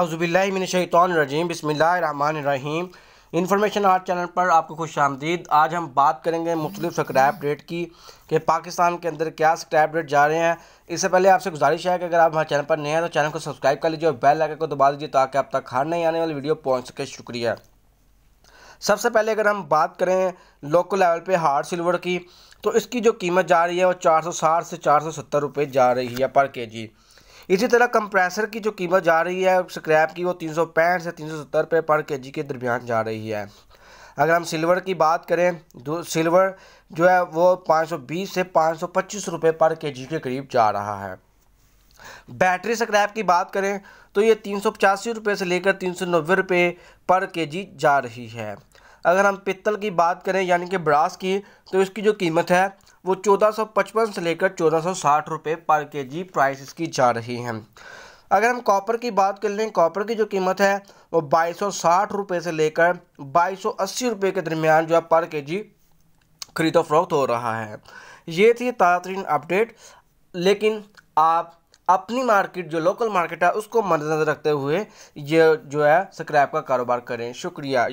अज़बिल्लिमिनशैतरजीम बसमीम information art channel पर आपको खुश आमदीद आज हम बात करेंगे मुख्तलिफ स्क्रैप रेट की कि पाकिस्तान के अंदर क्या स्क्रैप रेट जा रहे हैं इससे पहले आपसे गुजारिश है कि अगर आप हमारे चैनल पर नए हैं तो चैनल को सब्सक्राइब कर लीजिए और बेल आइकन को दबा दीजिए ताकि आप तक हर नहीं आने वाली वीडियो पहुँच सके शुक्रिया सबसे पहले अगर हम बात करें लोकल लेवल पर हार्ड सिल्वर की तो इसकी जो कीमत जा रही है वो साठ से सत्तर रुपये जा रही है पर जी इसी तरह कंप्रेसर की जो कीमत जा रही है स्क्रैप की वो तीन सौ पैंठ से तीन सौ सत्तर रुपये पर के जी के दरमियान जा रही है अगर हम सिल्वर की बात करें सिल्वर जो है वो पाँच सौ बीस से पाँच सौ पच्चीस रुपये पर के जी के करीब जा रहा है बैटरी स्क्रैप की बात करें तो ये तीन सौ पचासी रुपये से लेकर तीन सौ नब्बे रुपये पर के जी जा रही है अगर हम पित्तल की बात करें यानी कि ब्रास की तो इसकी जो कीमत है वो 1455 से लेकर 1460 रुपए पर के जी प्राइस इसकी जा रही हैं अगर हम कॉपर की बात कर लें कॉपर की जो कीमत है वो बाईस रुपए से लेकर बाईस रुपए के दरमियान जो है पर के जी खरीदो फरोख्त हो रहा है ये थी ताज़ा अपडेट लेकिन आप अपनी मार्केट जो लोकल मार्केट है उसको मद्देनज़र रखते हुए ये जो है स्क्रैप का कारोबार करें शुक्रिया